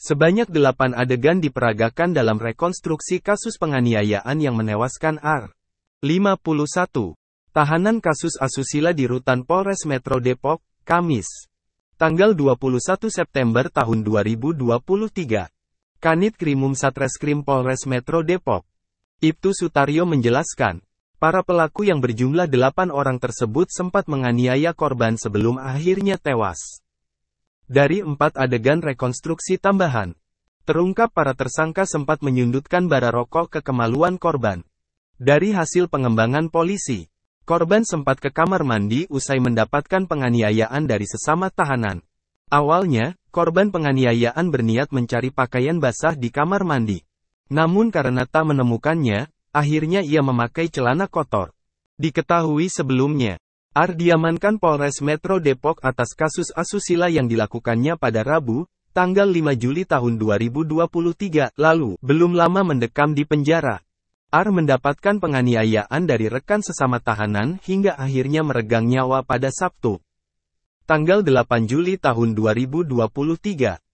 Sebanyak delapan adegan diperagakan dalam rekonstruksi kasus penganiayaan yang menewaskan R. 51. Tahanan kasus asusila di Rutan Polres Metro Depok, Kamis. Tanggal 21 September tahun 2023. Kanit Krimum Satreskrim Polres Metro Depok. Ibtu Sutario menjelaskan, para pelaku yang berjumlah delapan orang tersebut sempat menganiaya korban sebelum akhirnya tewas. Dari empat adegan rekonstruksi tambahan, terungkap para tersangka sempat menyundutkan bara rokok ke kemaluan korban. Dari hasil pengembangan polisi, korban sempat ke kamar mandi usai mendapatkan penganiayaan dari sesama tahanan. Awalnya, korban penganiayaan berniat mencari pakaian basah di kamar mandi. Namun karena tak menemukannya, akhirnya ia memakai celana kotor. Diketahui sebelumnya, Ar diamankan Polres Metro Depok atas kasus asusila yang dilakukannya pada Rabu, tanggal 5 Juli tahun 2023 lalu. Belum lama mendekam di penjara, Ar mendapatkan penganiayaan dari rekan sesama tahanan hingga akhirnya meregang nyawa pada Sabtu. Tanggal 8 Juli tahun 2023,